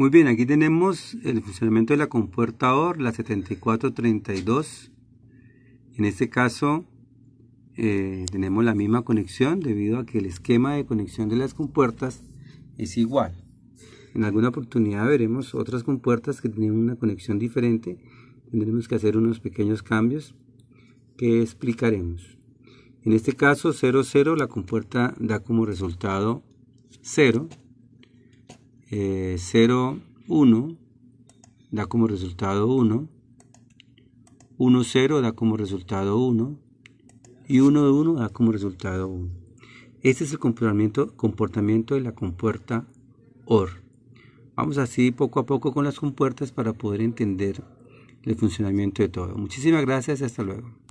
Muy bien, aquí tenemos el funcionamiento de la compuerta OR, la 7432. En este caso eh, tenemos la misma conexión debido a que el esquema de conexión de las compuertas es igual. En alguna oportunidad veremos otras compuertas que tienen una conexión diferente. Tendremos que hacer unos pequeños cambios que explicaremos. En este caso 00 la compuerta da como resultado 0 0, eh, 1 da como resultado 1, 1, 0 da como resultado 1 y 1, 1 da como resultado 1. Este es el comportamiento, comportamiento de la compuerta OR. Vamos así poco a poco con las compuertas para poder entender el funcionamiento de todo. Muchísimas gracias hasta luego.